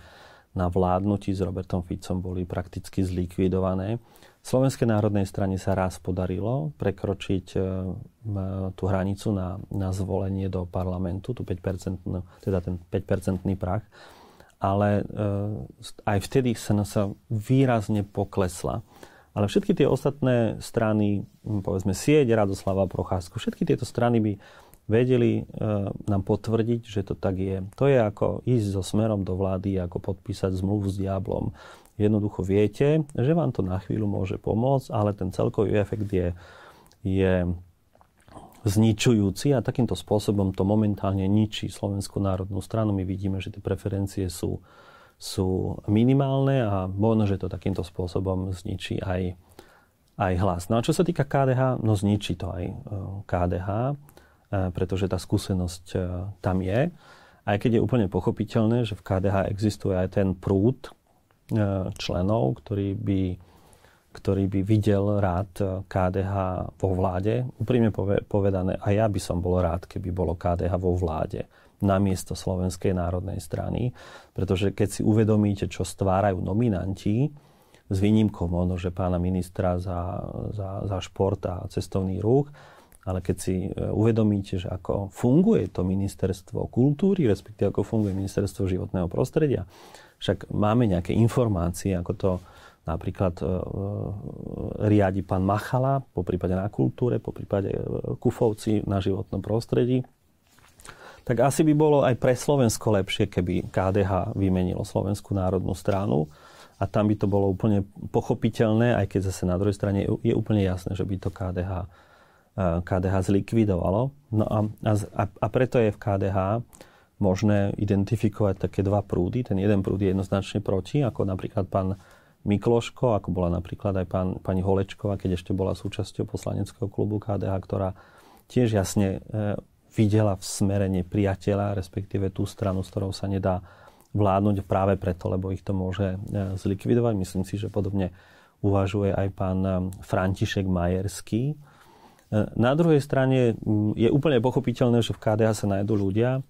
na vládnutí s Robertom Ficom, boli prakticky zlikvidované. Slovenskej národnej strane sa raz podarilo prekročiť tú hranicu na, na zvolenie do parlamentu, tú 5%, teda ten 5-percentný prach ale e, aj vtedy cena sa výrazne poklesla. Ale všetky tie ostatné strany, povedzme Sieť, Radoslava, Procházku, všetky tieto strany by vedeli e, nám potvrdiť, že to tak je. To je ako ísť so smerom do vlády, ako podpísať zmluvu s diablom. Jednoducho viete, že vám to na chvíľu môže pomôcť, ale ten celkový efekt je, je zničujúci a takýmto spôsobom to momentálne ničí Slovenskú národnú stranu. My vidíme, že tie preferencie sú, sú minimálne a možno, že to takýmto spôsobom zničí aj, aj hlas. No a čo sa týka KDH, no zničí to aj e, KDH, e, pretože tá skúsenosť e, tam je. Aj keď je úplne pochopiteľné, že v KDH existuje aj ten prúd členov, ktorý. by ktorý by videl rád KDH eh, vo vláde. Úprimne povedané, a ja by som bol rád, keby bolo KDH vo vláde namiesto Slovenskej národnej strany, pretože keď si uvedomíte, čo stvárajú nominanti, s výnimkou možno, že pána ministra za, za, za šport a cestovný ruch, ale keď si eh, uvedomíte, že ako funguje to ministerstvo kultúry, respektíve ako funguje ministerstvo životného prostredia, však máme nejaké informácie, ako to napríklad e, e, riadi pán Machala, po prípade na kultúre, po prípade e, Kufovci na životnom prostredí, tak asi by bolo aj pre Slovensko lepšie, keby KDH vymenilo Slovenskú národnú stranu a tam by to bolo úplne pochopiteľné, aj keď zase na druhej strane je úplne jasné, že by to KDH, KDH zlikvidovalo. No a, a, a preto je v KDH možné identifikovať také dva prúdy. Ten jeden prúd je jednoznačne proti, ako napríklad pán Mikloško, ako bola napríklad aj pán, pani Holečková, keď ešte bola súčasťou poslaneckého klubu KDH, ktorá tiež jasne e, videla v smere nepriateľa, respektíve tú stranu, s ktorou sa nedá vládnuť práve preto, lebo ich to môže e, zlikvidovať. Myslím si, že podobne uvažuje aj pán e, František Majerský. Na druhej strane je úplne pochopiteľné, že v KDH sa nájdú ľudia,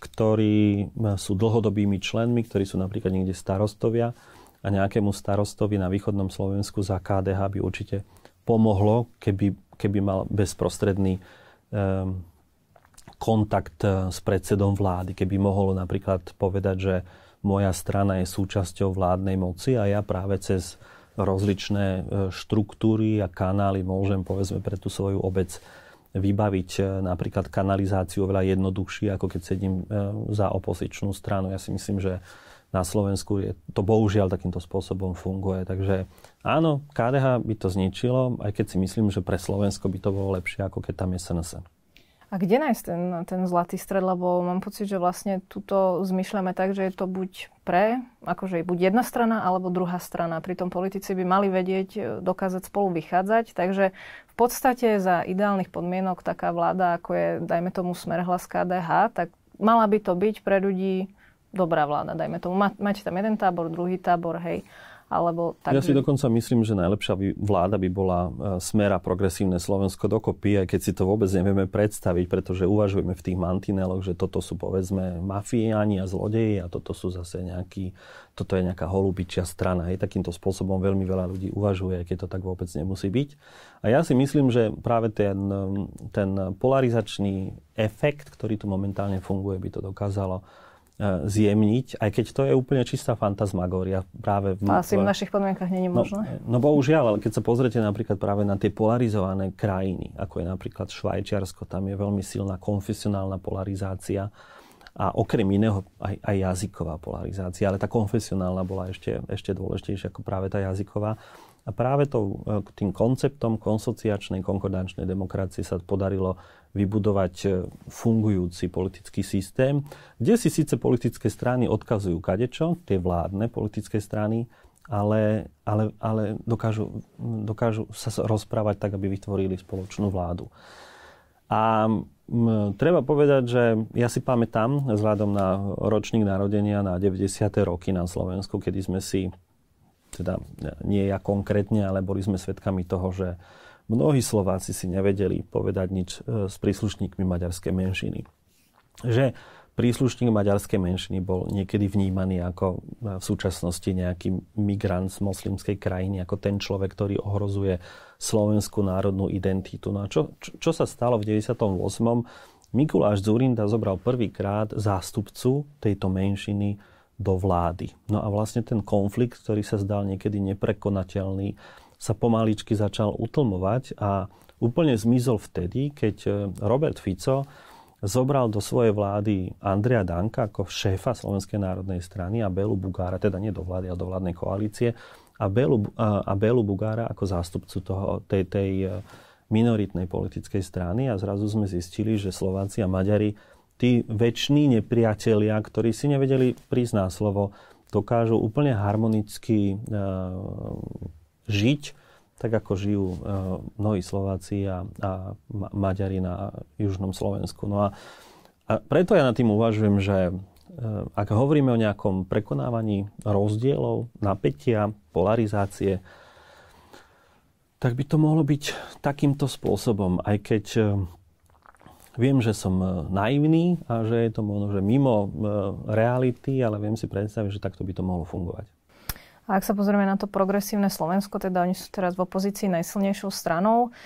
ktorí sú dlhodobými členmi, ktorí sú napríklad niekde starostovia, a nejakému starostovi na východnom Slovensku za KDH by určite pomohlo, keby, keby mal bezprostredný um, kontakt eh, s predsedom vlády, keby mohol napríklad povedať, že moja strana je súčasťou vládnej moci a ja práve cez rozličné eh, štruktúry a kanály môžem povedzme pre tú svoju obec vybaviť eh, napríklad kanalizáciu oveľa jednoduchšie, ako keď sedím za opozičnú stranu. Ja si myslím, že na Slovensku je, to bohužiaľ takýmto spôsobom funguje. Takže áno, KDH by to zničilo, aj keď si myslím, že pre Slovensko by to bolo lepšie, ako keď tam je SNS. A kde nájsť ten, ten zlatý stred? Lebo mám pocit, že vlastne tuto zmyšľame tak, že je to buď pre, akože je buď jedna strana, alebo druhá strana. Pri tom politici by mali vedieť, e, dokázať spolu vychádzať. Takže v podstate za ideálnych podmienok taká vláda, ako je, dajme tomu, smer hlas KDH, tak mala by to byť pre ľudí dobrá vláda, dajme tomu. máte tam jeden tábor, druhý tábor, hej. Alebo tak, ja si dokonca myslím, že najlepšia by, vláda by bola e, smera progresívne Slovensko dokopy, aj keď si to vôbec nevieme predstaviť, pretože uvažujeme v tých mantineloch, že toto sú povedzme mafiáni a zlodeji a toto sú zase nejaký, toto je nejaká holubičia strana. Je takýmto spôsobom veľmi veľa ľudí uvažuje, aj keď to tak vôbec nemusí byť. A ja si myslím, že práve ten, ten polarizačný efekt, ktorý tu momentálne funguje, by to dokázalo E, zjemniť, aj keď to je úplne čistá fantasmagória. Práve v, Asi v našich podmienkach není no, možné. No, no bohužiaľ, ale keď sa pozriete napríklad práve na tie polarizované krajiny, ako je napríklad Švajčiarsko, tam je veľmi silná konfesionálna polarizácia a okrem iného aj, aj jazyková polarizácia, ale tá konfesionálna bola ešte, ešte dôležitejšia ako práve tá jazyková. A práve to, e, tým konceptom konsociačnej konkordančnej demokracie sa podarilo vybudovať e, fungujúci politický systém, kde si síce politické strany odkazujú kadečo, tie vládne politické strany, ale, ale, ale dokážu, dokážu sa rozprávať tak, aby vytvorili spoločnú vládu. A m, treba povedať, že ja si pamätám, vzhľadom na ročník narodenia na 90. roky na Slovensku, kedy sme si, teda nie ja konkrétne, ale boli sme svedkami toho, že mnohí Slováci si nevedeli povedať nič e, s príslušníkmi maďarskej menšiny. Že príslušník maďarskej menšiny bol niekedy vnímaný ako e, v súčasnosti nejaký migrant z moslimskej krajiny, ako ten človek, ktorý ohrozuje slovenskú národnú identitu. No a čo, čo, čo sa stalo v 98. Mikuláš Zurinda zobral prvýkrát zástupcu tejto menšiny do vlády. No a vlastne ten konflikt, ktorý sa zdal niekedy neprekonateľný, sa pomaličky začal utlmovať a úplne zmizol vtedy, keď e, Robert Fico zobral do svojej vlády Andrea Danka ako šéfa Slovenskej národnej strany a Belu Bugára, teda nie do vlády, ale do vládnej koalície, a Belu, a Belu Bugára ako zástupcu toho, tej, tej e, minoritnej politickej strany a zrazu sme zistili, že Slováci a Maďari, tí väčší nepriatelia, ktorí si nevedeli prísť na slovo, dokážu úplne harmonicky e, žiť tak ako žijú uh, mnohí Slováci a, a Maďari na južnom Slovensku. No a, a preto ja na tým uvažujem, že uh, ak hovoríme o nejakom prekonávaní rozdielov, napätia, polarizácie, tak by to mohlo byť takýmto spôsobom, aj keď uh, viem, že som naivný a že je to možno, že mimo reality, ale viem si predstaviť, že takto by to mohlo fungovať. A ak sa pozrieme na to progresívne Slovensko, teda oni sú teraz v opozícii najsilnejšou stranou,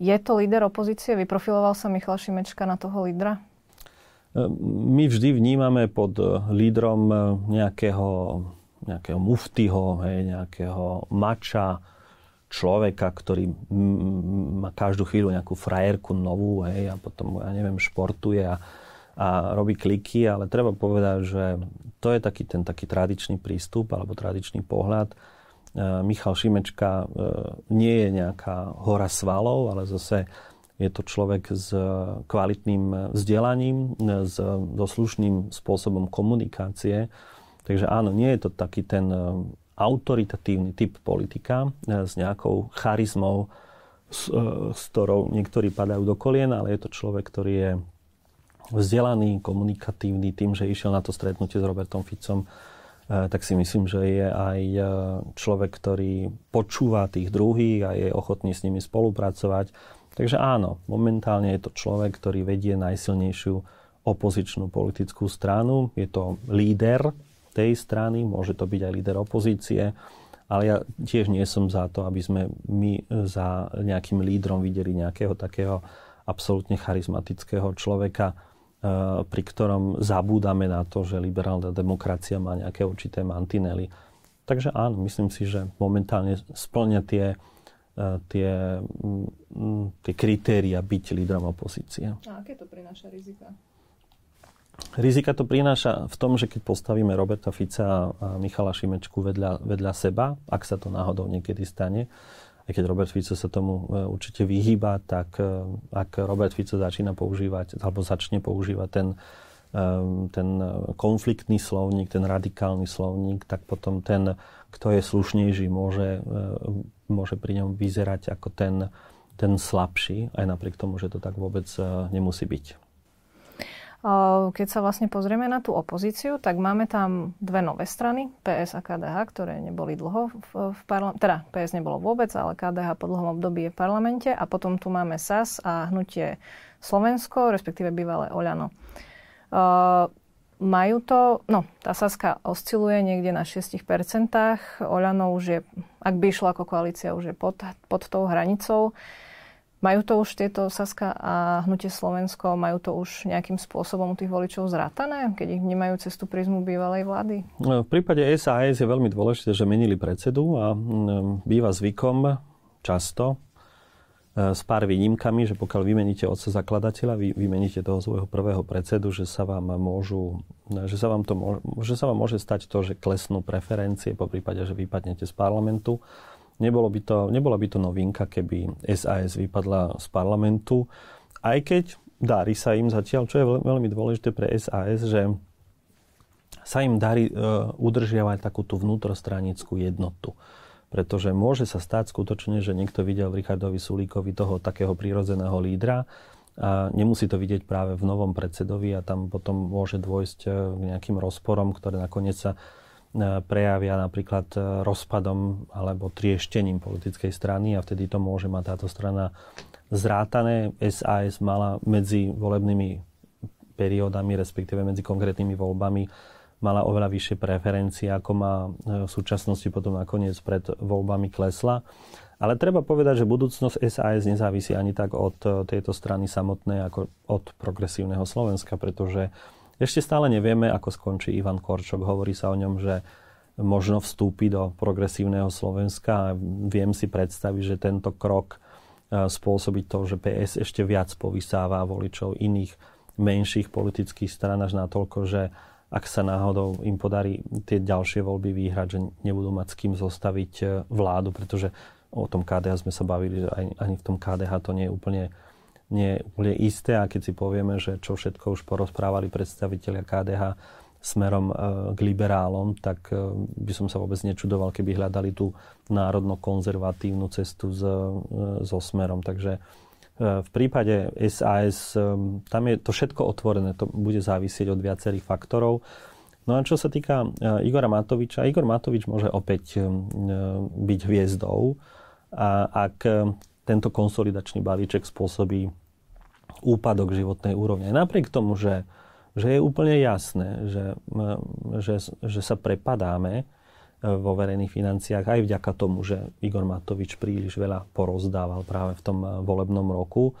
je to líder opozície? Vyprofiloval sa Michal Šimečka na toho lídra? E, my vždy vnímame pod e, lídrom e, nejakého, nejakého muftyho, hej, nejakého mača, človeka, ktorý má každú chvíľu nejakú frajerku novú hej, a potom, ja neviem, športuje a, a robí kliky, ale treba povedať, že to je taký ten taký tradičný prístup alebo tradičný pohľad. E, Michal Šimečka e, nie je nejaká hora svalov, ale zase je to človek s kvalitným vzdelaním, e, s, doslušným spôsobom komunikácie. Takže áno, nie je to taký ten autoritatívny typ politika s nejakou charizmou, s, s ktorou niektorí padajú do kolien, ale je to človek, ktorý je vzdelaný, komunikatívny tým, že išiel na to stretnutie s Robertom Ficom, eh, tak si myslím, že je aj eh, človek, ktorý počúva tých druhých a je ochotný s nimi spolupracovať. Takže áno, momentálne je to človek, ktorý vedie najsilnejšiu opozičnú politickú stranu. Je to líder tej strany, môže to byť aj líder opozície, ale ja tiež nie som za to, aby sme my za nejakým lídrom videli nejakého takého absolútne charizmatického človeka, E, pri ktorom zabúdame na to, že liberálna demokracia má nejaké určité mantinely. Takže áno, myslím si, že momentálne splňa tie, e, tie, tie kritéria byť lídrom opozície. A aké to prináša rizika? Rizika to prináša v tom, že keď postavíme Roberta Fica a Michala Šimečku vedľa, vedľa seba, ak sa to náhodou niekedy stane, aj keď Robert Fico sa tomu e, určite vyhýba, tak e, ak Robert Fico začína používať, alebo začne používať ten, e, ten konfliktný slovník, ten radikálny slovník, tak potom ten, kto je slušnejší, môže, môže pri ňom vyzerať ako ten, ten slabší, aj napriek tomu, že to tak vôbec nemusí byť. Keď sa vlastne pozrieme na tú opozíciu, tak máme tam dve nové strany, PS a KDH, ktoré neboli dlho v, parlamente, teda PS nebolo vôbec, ale KDH po dlhom období je v parlamente a potom tu máme SAS a hnutie Slovensko, respektíve bývalé Oľano. majú to, no, tá Saska osciluje niekde na 6%, Oľano už je, ak by išla ako koalícia, už je pod, pod tou hranicou. Majú to už tieto Saska a Hnutie Slovensko, majú to už nejakým spôsobom tých voličov zratané, keď ich vnímajú cez tú prízmu bývalej vlády? No, v prípade SAS je veľmi dôležité, že menili predsedu a býva zvykom často e, s pár výnimkami, že pokiaľ vymeníte otca zakladateľa, vy, vymeníte toho svojho prvého predsedu, že sa vám môžu, e, že sa vám, to, že sa vám môže stať to, že klesnú preferencie, po prípade, že vypadnete z parlamentu Nebolo by to, nebola by to novinka, keby SAS vypadla z parlamentu, aj keď darí sa im zatiaľ, čo je veľmi dôležité pre SAS, že sa im darí e, udržiavať takú tú vnútrostranickú jednotu. Pretože môže sa stať skutočne, že niekto videl v Richardovi Sulíkovi toho takého prírodzeného lídra a nemusí to vidieť práve v novom predsedovi a tam potom môže dôjsť e, k nejakým rozporom, ktoré nakoniec sa prejavia napríklad e, rozpadom alebo trieštením politickej strany a vtedy to môže mať táto strana zrátané. SAS mala medzi volebnými periódami, respektíve medzi konkrétnymi voľbami, mala oveľa vyššie preferencie, ako má e, v súčasnosti potom nakoniec pred voľbami klesla. Ale treba povedať, že budúcnosť SAS nezávisí ani tak od e, tejto strany samotnej, ako od progresívneho Slovenska, pretože uh, ešte stále nevieme, ako skončí Ivan Korčok. Hovorí sa o ňom, že možno vstúpi do progresívneho Slovenska a viem si predstaviť, že tento krok e, spôsobí to, že PS ešte viac povysáva voličov iných menších politických stran až natoľko, že ak sa náhodou im podarí tie ďalšie voľby vyhrať, že nebudú mať s kým zostaviť e, vládu, pretože o tom KDH sme sa bavili, že ani, ani v tom KDH to nie je úplne nie je úplne isté a keď si povieme, že čo všetko už porozprávali predstavitelia KDH smerom e, k liberálom, tak e, by som sa vôbec nečudoval, keby hľadali tú národno-konzervatívnu cestu s, e, so smerom. Takže v prípade SAS tam je to všetko otvorené, to bude závisieť od viacerých faktorov. No a čo sa týka Igora Matoviča, Igor Matovič môže opäť byť hviezdou a ak tento konsolidačný balíček spôsobí úpadok životnej úrovne. Napriek tomu, že, že je úplne jasné, že, že, že sa prepadáme e, vo verejných financiách aj vďaka tomu, že Igor Matovič príliš veľa porozdával práve v tom e, volebnom roku,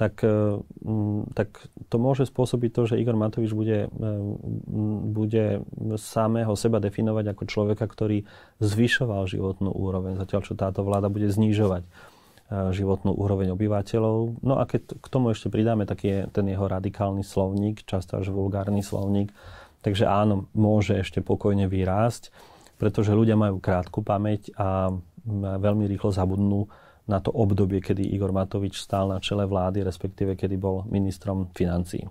tak, e, tak to môže spôsobiť to, že Igor Matovič bude, bude samého seba definovať ako človeka, ktorý zvyšoval životnú úroveň, zatiaľ čo táto vláda bude znižovať. Eh, životnú úroveň obyvateľov. No a keď k tomu ešte pridáme taký ten jeho radikálny slovník, často až vulgárny slovník, takže áno, môže ešte pokojne vyrásť, pretože ľudia majú krátku pamäť a mm, veľmi rýchlo zabudnú na to obdobie, kedy Igor Matovič stál na čele vlády, respektíve kedy bol ministrom financií.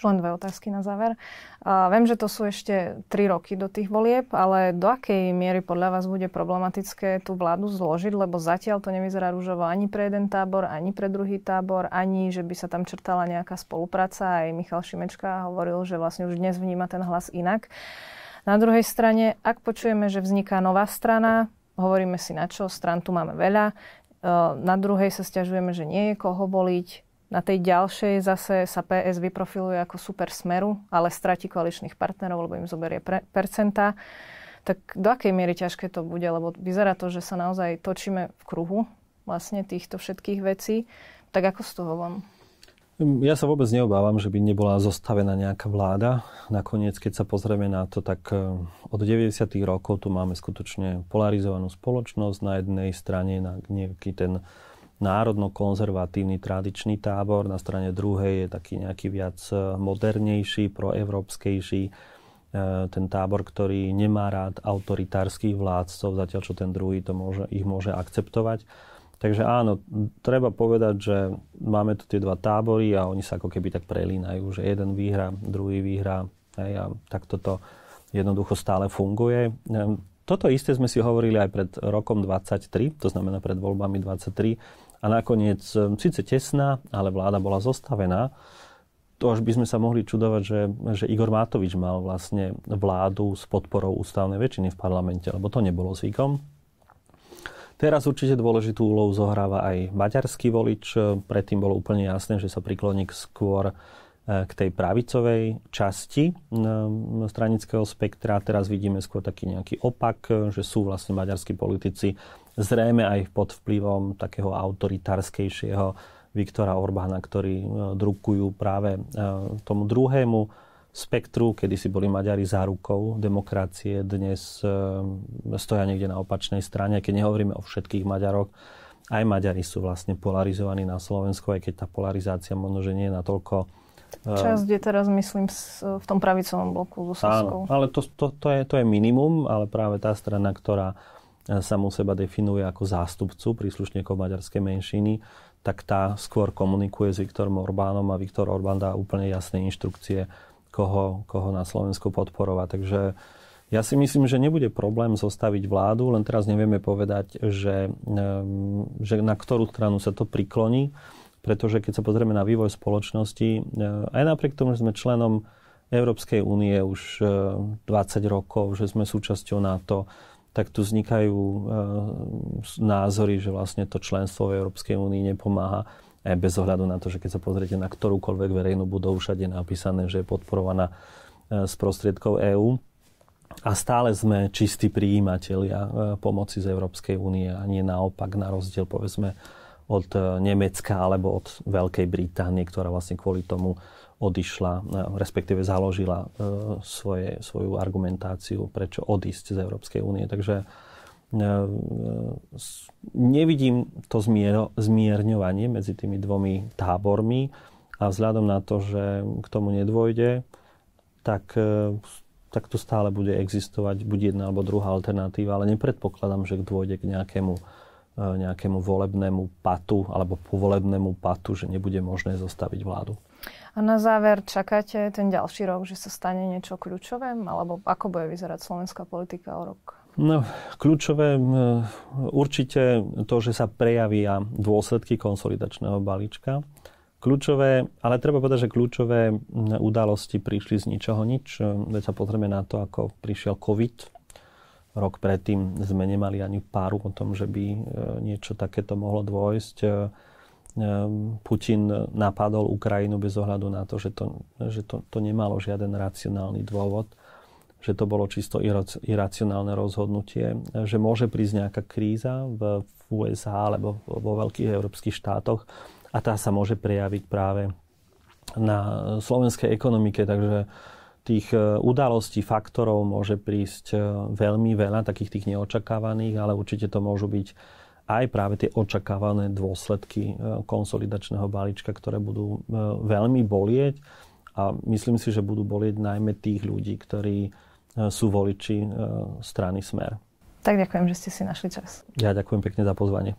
Už len dve otázky na záver. A viem, že to sú ešte tri roky do tých volieb, ale do akej miery podľa vás bude problematické tú vládu zložiť, lebo zatiaľ to nevyzerá rúžovo ani pre jeden tábor, ani pre druhý tábor, ani že by sa tam črtala nejaká spolupráca. Aj Michal Šimečka hovoril, že vlastne už dnes vníma ten hlas inak. Na druhej strane, ak počujeme, že vzniká nová strana, hovoríme si na čo, stran tu máme veľa, ehm, na druhej sa stiažujeme, že nie je koho voliť, na tej ďalšej zase sa PS vyprofiluje ako super smeru, ale stratí koaličných partnerov, lebo im zoberie pre, percenta. Tak do akej miery ťažké to bude, lebo vyzerá to, že sa naozaj točíme v kruhu vlastne týchto všetkých vecí. Tak ako z toho von? Hm, ja sa vôbec neobávam, že by nebola zostavená nejaká vláda. Nakoniec, keď sa pozrieme na to, tak eh, od 90. rokov tu máme skutočne polarizovanú spoločnosť. Na jednej strane na nejaký ten národno-konzervatívny tradičný tábor, na strane druhej je taký nejaký viac e, modernejší, proevropskejší, e, ten tábor, ktorý nemá rád autoritárskych vládcov, zatiaľ čo ten druhý to môže, ich môže akceptovať. Takže áno, treba povedať, že máme tu tie dva tábory a oni sa ako keby tak prelínajú, že jeden vyhrá, druhý vyhrá a takto to jednoducho stále funguje. Ehm, toto isté sme si hovorili aj pred rokom 23, to znamená pred voľbami 23, a nakoniec ehm, síce tesná, ale vláda bola zostavená. To až by sme sa mohli čudovať, že, že Igor Matovič mal vlastne vládu s podporou ústavnej väčšiny v parlamente, lebo to nebolo zvykom. Teraz určite dôležitú úlohu zohráva aj maďarský volič. Predtým bolo úplne jasné, že sa prikloní skôr e, k tej pravicovej časti ehm, stranického spektra. Teraz vidíme skôr taký nejaký opak, že sú vlastne maďarskí politici zrejme aj pod vplyvom takého autoritárskejšieho Viktora Orbána, ktorí e, drukujú práve e, tomu druhému spektru, kedy si boli Maďari za rukou demokracie, dnes e, stoja niekde na opačnej strane, keď nehovoríme o všetkých Maďaroch, aj Maďari sú vlastne polarizovaní na Slovensku, aj keď tá polarizácia možno, že nie je natoľko Časť je teraz, myslím, v tom pravicovom bloku so Saskou. Áno, ale to, to, to, je, to je minimum, ale práve tá strana, ktorá samú seba definuje ako zástupcu príslušníkov maďarskej menšiny, tak tá skôr komunikuje s Viktorom Orbánom a Viktor Orbán dá úplne jasné inštrukcie, koho, koho na Slovensku podporovať. Takže ja si myslím, že nebude problém zostaviť vládu, len teraz nevieme povedať, že, ehm, že na ktorú stranu sa to prikloní, pretože keď sa pozrieme na vývoj spoločnosti, ehm, aj napriek tomu, že sme členom Európskej únie už 20 ehm, rokov, že sme súčasťou NATO, tak tu vznikajú e, názory, že vlastne to členstvo v Európskej únii nepomáha aj bez ohľadu na to, že keď sa pozriete na ktorúkoľvek verejnú budovu, všade je napísané, že je podporovaná e, z prostriedkov EÚ. A stále sme čistí prijímatelia e, pomoci z Európskej únie a nie naopak, na rozdiel povedzme od Nemecka alebo od Veľkej Británie, ktorá vlastne kvôli tomu odišla, e, respektíve založila e, svoje, svoju argumentáciu, prečo odísť z Európskej únie. Takže e, nevidím to zmierňovanie medzi tými dvomi tábormi a vzhľadom na to, že k tomu nedôjde, tak, tak to stále bude existovať buď jedna alebo druhá alternatíva, ale nepredpokladám, že dôjde k nejakému nejakému volebnému patu alebo povolebnému patu, že nebude možné zostaviť vládu. A na záver čakáte ten ďalší rok, že sa stane niečo kľúčové? Alebo ako bude vyzerať slovenská politika o rok? No, kľúčové určite to, že sa prejavia dôsledky konsolidačného balíčka. Kľúčové, ale treba povedať, že kľúčové udalosti prišli z ničoho nič. Veď sa pozrieme na to, ako prišiel COVID. Rok predtým sme nemali ani páru o tom, že by e, niečo takéto mohlo dôjsť. Ehm, Putin napadol Ukrajinu bez ohľadu na to, že to, že to, to nemalo žiaden racionálny dôvod, že to bolo čisto iracionálne rozhodnutie, že môže prísť nejaká kríza v, v USA alebo vo veľkých európskych štátoch a tá sa môže prejaviť práve na slovenskej ekonomike, takže tých e, udalostí, faktorov môže prísť e, veľmi veľa, takých tých neočakávaných, ale určite to môžu byť aj práve tie očakávané dôsledky e, konsolidačného balíčka, ktoré budú e, veľmi bolieť a myslím si, že budú bolieť najmä tých ľudí, ktorí e, sú voliči strany Smer. Tak ďakujem, že ste si našli čas. Ja ďakujem pekne za pozvanie.